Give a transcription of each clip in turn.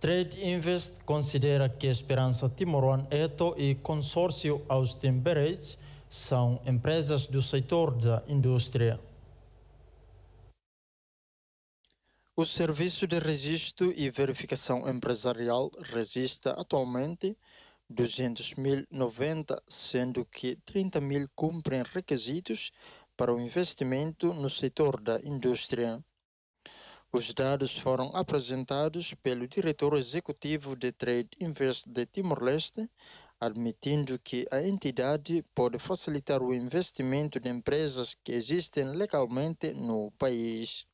Trade Invest considera que Esperança Timoruan Eto e consórcio Austin Berets são empresas do setor da indústria. O Serviço de Registro e Verificação Empresarial registra atualmente 200.090, sendo que 30.000 cumprem requisitos para o investimento no setor da indústria. Os dados foram apresentados pelo diretor executivo de Trade Invest de Timor-Leste, admitindo que a entidade pode facilitar o investimento de empresas que existem legalmente no país.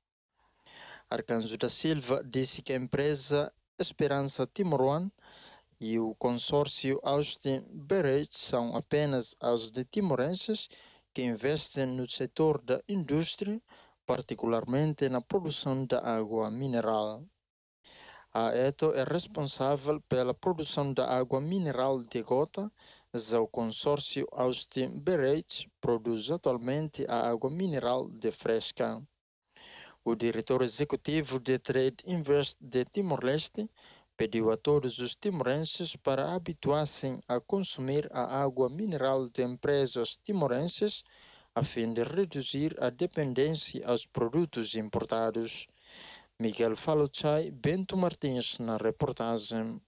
Arcanjo da Silva disse que a empresa Esperança Timoruan e o consórcio Austin Beret são apenas as de timorenses que investem no setor da indústria particularmente na produção da água mineral. A ETO é responsável pela produção da água mineral de gota, já o consórcio Austin Bereit produz atualmente a água mineral de fresca. O diretor executivo de Trade Invest de Timor-Leste pediu a todos os timorenses para habituassem a consumir a água mineral de empresas timorenses a fim de reduzir a dependência aos produtos importados. Miguel Falocai, Bento Martins, na reportagem.